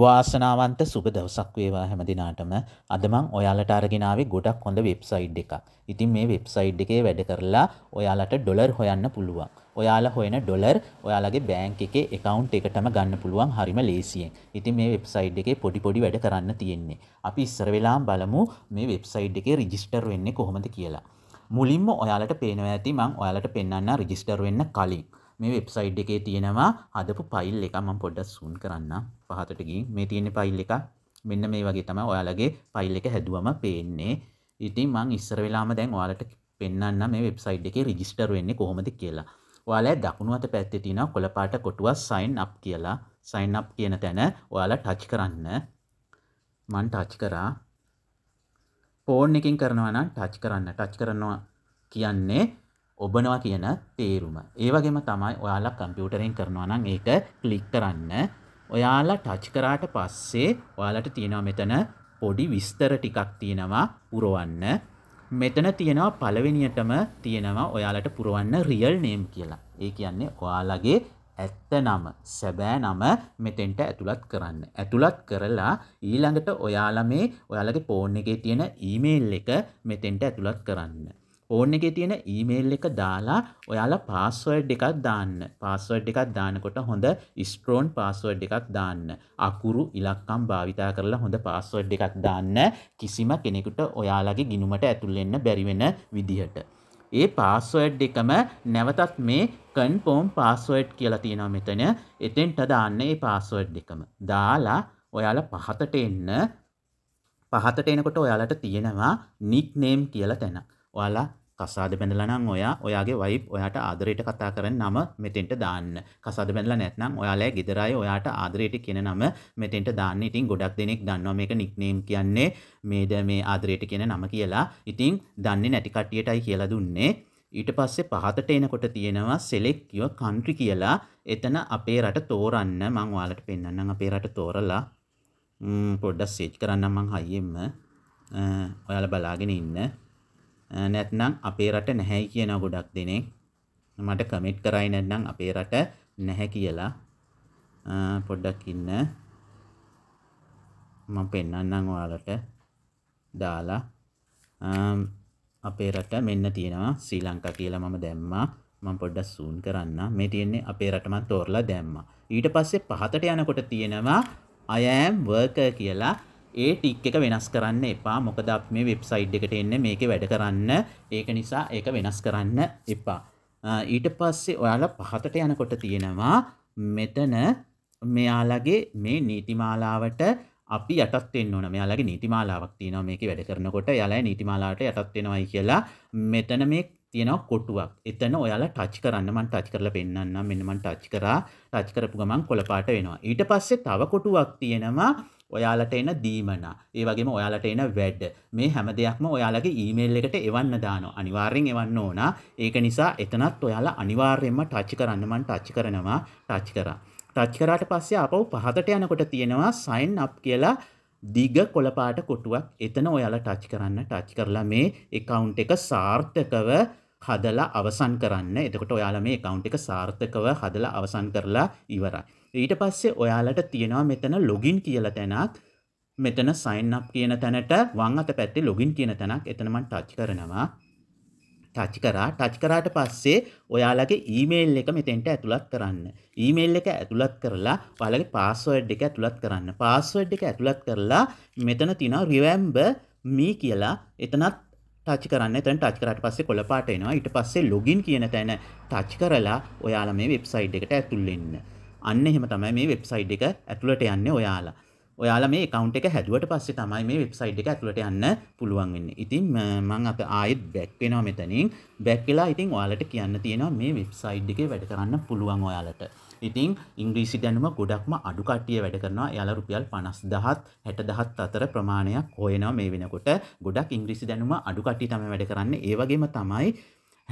වාසනාවන්ත සුබ දවසක් වේවා හැම දිනාටම. අද මම ඔයාලට අරගෙන ආවේ ගොඩක් හොඳ වෙබ්සයිට් එකක්. ඉතින් මේ වෙබ්සයිට් එකේ වැඩ කරලා ඔයාලට ඩොලර් හොයන්න පුළුවන්. ඔයාලා හොයන ඩොලර් ඔයාලගේ බැංක් එකේ account එකටම ගන්න පුළුවන් හරිම ලේසියෙන්. ඉතින් මේ වෙබ්සයිට් එකේ පොඩි පොඩි වැඩ කරන්න තියෙන්නේ. අපි ඉස්සර වෙලාම බලමු මේ වෙබ්සයිට් එකේ රෙජිස්ටර් වෙන්නේ කොහොමද කියලා. මුලින්ම ඔයාලට පේනවා ඇති මම ඔයාලට පෙන්වන්න රෙජිස්ටර් වෙන්න කලින් මේ වෙබ්සයිට් එකේ තියෙනවා හදපු ෆයිල් එක මම පොඩ්ඩක් සූම් කරන්න පහතට ගිහින් මේ තියෙන ෆයිල් එක මෙන්න මේ වගේ තමයි ඔයාලගේ ෆයිල් එක හැදුවම පේන්නේ ඉතින් මම ඉස්සර වෙලාම දැන් ඔයාලට පෙන්වන්න මේ වෙබ්සයිට් එකේ රෙජිස්ටර් වෙන්නේ කොහොමද කියලා ඔයාලා දකුණු අත පැත්තේ තියෙන කොළපාට කොටුව sign up කියලා sign up කියන තැන ඔයාලා ටච් කරන්න මම ටච් කරා ෆෝන් එකකින් කරනවා නම් ටච් කරන්න ටච් කරනවා කියන්නේ ඔබනවා කියන තේරුම. ඒ වගේම තමයි ඔයාලා කම්පියුටරෙන් කරනවා නම් ඒක ක්ලික් කරන්න. ඔයාලා ටච් කරාට පස්සේ ඔයාලට තියෙනවා මෙතන පොඩි විස්තර ටිකක් තියෙනවා පුරවන්න. මෙතන තියෙනවා පළවෙනියටම තියෙනවා ඔයාලට පුරවන්න රියල් නේම් කියලා. ඒ කියන්නේ ඔයාලගේ ඇත්ත නම සැබෑ නම මෙතෙන්ට ඇතුළත් කරන්න. ඇතුළත් කරලා ඊළඟට ඔයාලා මේ ඔයාලගේ ෆෝන් එකේ තියෙන ඊමේල් එක මෙතෙන්ට ඇතුළත් කරන්න. ෆෝන් එකේ තියෙන ඊමේල් එක දාලා ඔයාලා පාස්වර්ඩ් එකක් දාන්න. පාස්වර්ඩ් එකක් දානකොට හොඳ ස්ට්‍රෝන් පාස්වර්ඩ් එකක් දාන්න. අකුරු ඉලක්කම් භාවිතා කරලා හොඳ පාස්වර්ඩ් එකක් දාන්න. කිසිම කෙනෙකුට ඔයාලගේ ගිණුමට ඇතුල් වෙන්න බැරි වෙන විදිහට. ඒ පාස්වර්ඩ් එකම නැවතත් මේ කන්ෆෝම් පාස්වර්ඩ් කියලා තියෙනවා මෙතන. එතෙන්ට දාන්න ඒ පාස්වර්ඩ් එකම. දාලා ඔයාලා පහතට එන්න පහතට එනකොට ඔයාලට තියෙනවා නික් නේම් කියලා තැනක්. ඔයාලා කසාද බැඳලා නම් ඔයා ඔයාගේ වයිෆ් ඔයාට ආදරයට කතා කරන නම මෙතෙන්ට දාන්න. කසාද බැඳලා නැත්නම් ඔයාලගේ ගෙදර අය ඔයාට ආදරයට කියන නම මෙතෙන්ට දාන්න. ඉතින් ගොඩක් දෙනෙක් දන්නවා මේක නික්නේම් කියන්නේ මේද මේ ආදරයට කියන නම කියලා. ඉතින් දන්නේ නැති කට්ටියටයි කියලා දුන්නේ. ඊට පස්සේ පහතට එනකොට තියෙනවා select your country කියලා. එතන අපේ රට තෝරන්න මම ඔයාලට පෙන්නන්නම් අපේ රට තෝරලා පොඩ්ඩක් සර්ච් කරන්න මම හයියෙන්ම ඔයාලා බලාගෙන ඉන්න. නැත්නම් අපේ රට නැහැයි කියන ගොඩක් දෙනෙක් මට කමෙන්ට් කරයි නැත්නම් අපේ රට නැහැ කියලා පොඩ්ඩක් ඉන්න මම පෙන්වන්නම් ඔයාලට දාලා අපේ රට මෙන්න තියෙනවා ශ්‍රී ලංකා කියලා මම දැම්මා මම පොඩ්ඩක් සූන් කරන්න මේ තියෙන්නේ අපේ රට මම තෝරලා දැම්මා ඊට පස්සේ පහතට යනකොට තියෙනවා I am worker කියලා ඒ ටික් එක වෙනස් කරන්න එපා මොකද අපි මේ වෙබ්සයිට් එකට එන්නේ මේකේ වැඩ කරන්න ඒක නිසා ඒක වෙනස් කරන්න එපා ඊට පස්සේ ඔයාලා පහතට යනකොට තියෙනවා මෙතන මෙයාලගේ මේ නීතිමාලාවට අපි යටත් වෙන්න ඕන. මෙයාලගේ නීතිමාලාවක් තියෙනවා මේකේ වැඩ කරනකොට. එයාලා නීතිමාලාවට යටත් වෙනවයි කියලා මෙතන මේ තියෙනවා කොටුවක්. එතන ඔයාලා ටච් කරන්න මම ටච් කරලා පෙන්නන්නම්. මෙන්න මම ටච් කරා. ටච් කරපු ගමන් කොළ පාට වෙනවා. ඊට පස්සේ තව කොටුවක් තියෙනවා. ඔයාලට එන දීමනා ඒ වගේම ඔයාලට එන වැඩ මේ හැම දෙයක්ම ඔයාලගේ ඊමේල් එකට එවන්න දානවා අනිවාර්යෙන් එවන්න ඕන ඒක නිසා එතනත් ඔයාලා අනිවාර්යෙන්ම ටච් කරන්න මම ටච් කරනවා ටච් කරා ටච් කරාට පස්සේ ආපහු පහතට යනකොට තියෙනවා sign up කියලා දිග කොළපාට කොටුවක් එතන ඔයාලා ටච් කරන්න ටච් කරලා මේ account එක සාර්ථකව හදලා අවසන් කරන්න. එතකොට ඔයාලා මේ account එක සාර්ථකව හදලා අවසන් කරලා ඉවරයි. ඊට පස්සේ ඔයාලට තියෙනවා මෙතන login කියලා තැනක්. මෙතන sign up කියන තැනට වම් අත පැත්තේ login කියන තැනක් එතන මම touch කරනවා. ටච් කරා ටච් කරාට පස්සේ ඔයාලගේ ඊමේල් එක මෙතෙන්ට ඇතුළත් කරන්න. ඊමේල් එක ඇතුළත් කරලා ඔයාලගේ පාස්වර්ඩ් එක ඇතුළත් කරන්න. පාස්වර්ඩ් එක ඇතුළත් කරලා මෙතන තියෙනවා remember me කියලා එතනත් ටච් කරන්න තැන් ටච් කරට පස්සේ කොළ පාට එනවා ඊට පස්සේ ලොගින් කියන තැන ටච් කරලා ඔයාලා මේ වෙබ්සයිට් එකට ඇතුල් වෙන්න. අන්න එහෙම තමයි මේ වෙබ්සයිට් එක ඇතුළට යන්නේ ඔයාලා. ඔයාලා මේ account එක හැදුවට පස්සේ තමයි මේ website එක ඇතුළට යන්න පුළුවන් වෙන්නේ. ඉතින් මම අප ආයෙත් back වෙනවා මෙතනින්. back වෙලා ඉතින් ඔයාලට කියන්න තියෙනවා මේ website එකේ වැඩ කරන්න පුළුවන් ඔයාලට. ඉතින් ඉංග්‍රීසි දැනුම ගොඩක්ම අඩු කට්ටිය වැඩ කරනවා. එයාලා රුපියල් 50000ත් 60000ත් අතර ප්‍රමාණයක් හොයනවා මේ වෙනකොට. ගොඩක් ඉංග්‍රීසි දැනුම අඩු කට්ටිය තමයි වැඩ කරන්නේ. ඒ වගේම තමයි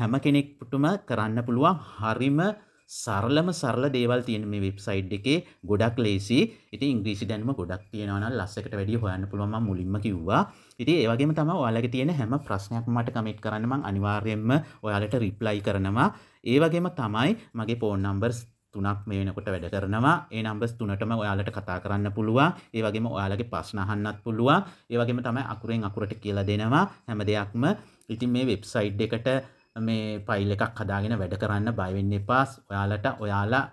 හැම කෙනෙක්ටම කරන්න පුළුවන් හරිම සරලම සරල දේවල් තියෙන මේ වෙබ්සයිට් එකේ ගොඩක් ලේසි. ඉතින් ඉංග්‍රීසි දැනුම ගොඩක් තියෙනවා නම් ලස්සකට වැඩිය හොයන්න පුළුවන් මම මුලින්ම කිව්වා. ඉතින් ඒ වගේම තමයි ඔයාලගේ තියෙන හැම ප්‍රශ්නයක්ම මට කමෙන්ට් කරන්න මම අනිවාර්යයෙන්ම ඔයාලට රිප්ලයි කරනවා. ඒ වගේම තමයි මගේ ෆෝන් නම්බර්ස් තුනක් මේ වෙනකොට වැඩ කරනවා. ඒ නම්බර්ස් තුනටම ඔයාලට කතා කරන්න පුළුවන්. ඒ වගේම ඔයාලගේ ප්‍රශ්න අහන්නත් පුළුවන්. ඒ වගේම තමයි අකුරෙන් අකුරට කියලා දෙනවා හැම දෙයක්ම. ඉතින් මේ වෙබ්සයිට් එකට මේ ෆයිල් එකක් හදාගෙන වැඩ කරන්න බය වෙන්න එපා. ඔයාලට ඔයාලා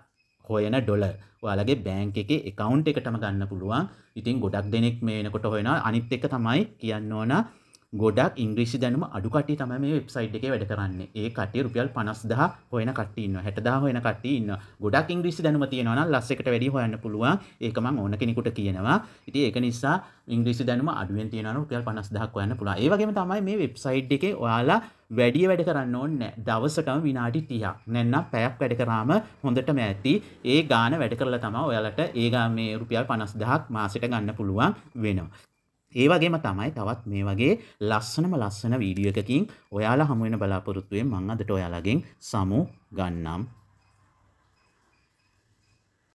හොයන ඩොලර් ඔයාලගේ බැංක් එකේ account එකටම ගන්න පුළුවන්. ඉතින් ගොඩක් දෙනෙක් මේ වෙනකොට හොයනවා. අනිත් එක තමයි කියන්න ඕන ගොඩක් ඉංග්‍රීසි දැනුම අඩු කට්ටිය තමයි මේ වෙබ්සයිට් එකේ වැඩ කරන්නේ. ඒ කට්ටිය රුපියල් 50000 හොයන කට්ටිය ඉන්නවා. 60000 හොයන කට්ටිය ඉන්නවා. ගොඩක් ඉංග්‍රීසි දැනුම තියෙනවා නම් ලස්සයකට වැඩි හොයන්න පුළුවන්. ඒක මම ඕන කෙනෙකුට කියනවා. ඉතින් ඒක නිසා ඉංග්‍රීසි දැනුම අඩුවෙන් තියෙනවා නම් රුපියල් 50000ක් හොයන්න පුළුවන්. ඒ වගේම තමයි මේ වෙබ්සයිට් එකේ ඔයාලා වැඩිය වැඩ කරන්න ඕන්න දවසටම විනාඩි තියක් නැන්න පැයක් වැඩ කරාම හොඳටම ඇති ඒ ගාන වැඩ කරලා තමා ඔයාලට ඒගා මේ රුපියල් පනස් දහක් මාසට ගන්න පුළුවන් වෙනවා. ඒ වගේම තමයි තවත් මේ වගේ ලස්සනම ලස්සන වීඩියෝ එකකින් ඔයාලා හමුවෙන බලාපොරොත්තුවෙන් මං අදට ඔයාලගෙන් සමු ගන්නම්